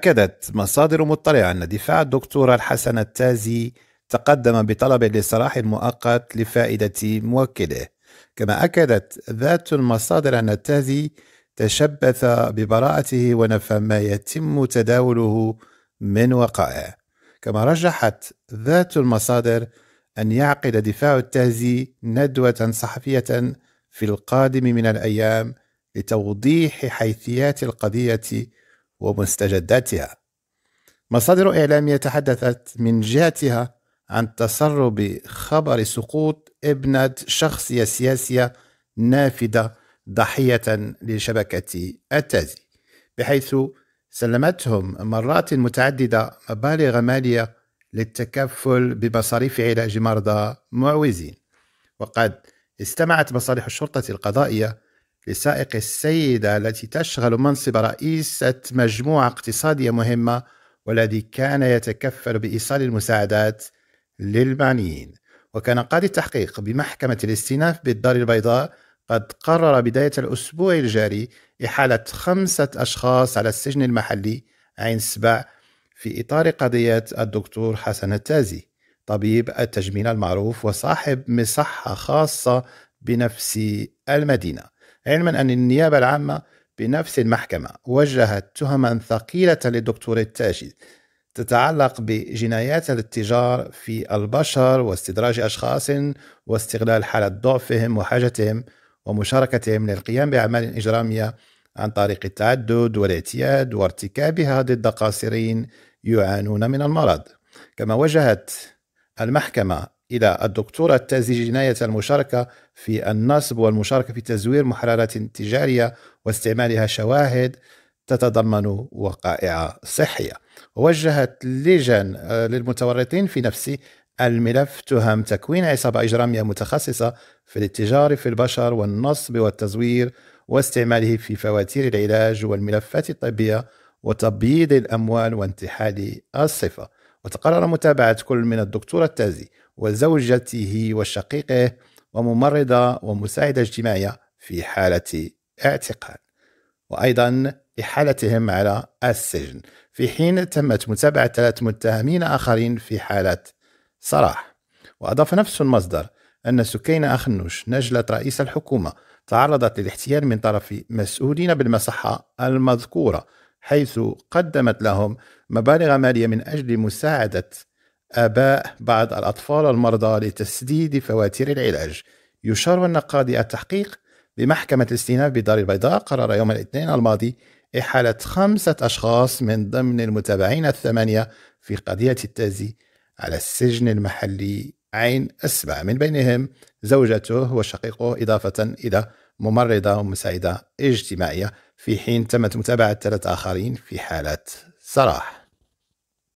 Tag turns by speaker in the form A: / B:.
A: أكدت مصادر مطلعة أن دفاع الدكتورة الحسنة التازي تقدم بطلب للصلاح المؤقت لفائدة موكله كما أكدت ذات المصادر أن التازي تشبث ببراءته ونفى ما يتم تداوله من وقائع كما رجحت ذات المصادر أن يعقد دفاع التازي ندوة صحفية في القادم من الأيام لتوضيح حيثيات القضية ومستجداتها مصادر إعلامية تحدثت من جهتها عن تسرب خبر سقوط ابنة شخصية سياسية نافذة ضحية لشبكة التازي بحيث سلمتهم مرات متعددة مبالغ مالية للتكفل بمصاريف علاج مرضى معوزين وقد استمعت مصالح الشرطة القضائية لسائق السيدة التي تشغل منصب رئيسة مجموعة اقتصادية مهمة والذي كان يتكفل بإيصال المساعدات للمعنيين وكان قاضي التحقيق بمحكمة الاستئناف بالدار البيضاء قد قرر بداية الأسبوع الجاري إحالة خمسة أشخاص على السجن المحلي عين سبع في إطار قضية الدكتور حسن التازي طبيب التجميل المعروف وصاحب مصحة خاصة بنفس المدينة علما أن النيابة العامة بنفس المحكمة وجهت تهما ثقيلة للدكتور التاجي تتعلق بجنايات الاتجار في البشر واستدراج أشخاص واستغلال حالة ضعفهم وحاجتهم ومشاركتهم للقيام بأعمال إجرامية عن طريق التعدد والاعتياد وارتكابها ضد قاصرين يعانون من المرض كما وجهت المحكمة إلى الدكتورة تازي جناية المشاركة في النصب والمشاركة في تزوير محررات تجارية واستعمالها شواهد تتضمن وقائع صحية ووجهت لجان آه، للمتورطين في نفس الملف تهم تكوين عصابة إجرامية متخصصة في الاتجار في البشر والنصب والتزوير واستعماله في فواتير العلاج والملفات الطبية وتبييض الأموال وانتحال الصفة وتقرر متابعة كل من الدكتورة تازي وزوجته وشقيقه وممرضة ومساعدة اجتماعية في حالة اعتقال وأيضا إحالتهم على السجن في حين تمت متابعة ثلاث متهمين آخرين في حالة صراح وأضاف نفس المصدر أن سكينة أخنوش نجلة رئيس الحكومة تعرضت للاحتيال من طرف مسؤولين بالمصحة المذكورة حيث قدمت لهم مبالغ ماليه من اجل مساعده اباء بعض الاطفال المرضى لتسديد فواتير العلاج. يشار ان قاضي التحقيق بمحكمه الاستئناف بدار البيضاء قرر يوم الاثنين الماضي احاله خمسه اشخاص من ضمن المتابعين الثمانيه في قضيه التازي على السجن المحلي عين أسبع من بينهم زوجته وشقيقه إضافة إلى ممرضة ومساعدة اجتماعية في حين تمت متابعة ثلاث آخرين في حالة سراح